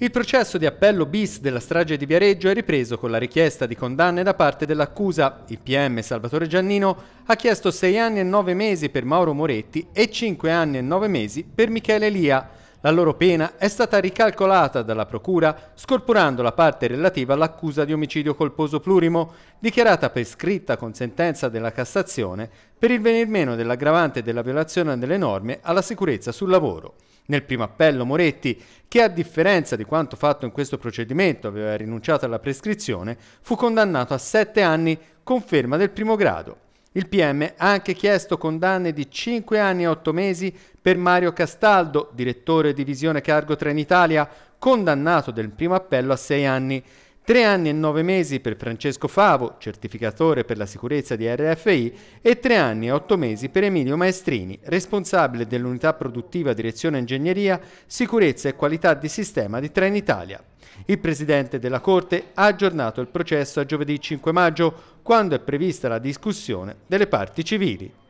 Il processo di appello bis della strage di Viareggio è ripreso con la richiesta di condanne da parte dell'accusa. Il PM Salvatore Giannino ha chiesto 6 anni e 9 mesi per Mauro Moretti e 5 anni e 9 mesi per Michele Lia. La loro pena è stata ricalcolata dalla Procura scorporando la parte relativa all'accusa di omicidio colposo plurimo, dichiarata prescritta con sentenza della Cassazione per il venir meno dell'aggravante della violazione delle norme alla sicurezza sul lavoro. Nel primo appello Moretti, che a differenza di quanto fatto in questo procedimento aveva rinunciato alla prescrizione, fu condannato a sette anni conferma del primo grado. Il PM ha anche chiesto condanne di 5 anni e 8 mesi per Mario Castaldo, direttore divisione Cargo Trenitalia, condannato del primo appello a 6 anni. Tre anni e nove mesi per Francesco Favo, certificatore per la sicurezza di RFI, e tre anni e otto mesi per Emilio Maestrini, responsabile dell'unità produttiva direzione ingegneria, sicurezza e qualità di sistema di Trenitalia. Il presidente della Corte ha aggiornato il processo a giovedì 5 maggio, quando è prevista la discussione delle parti civili.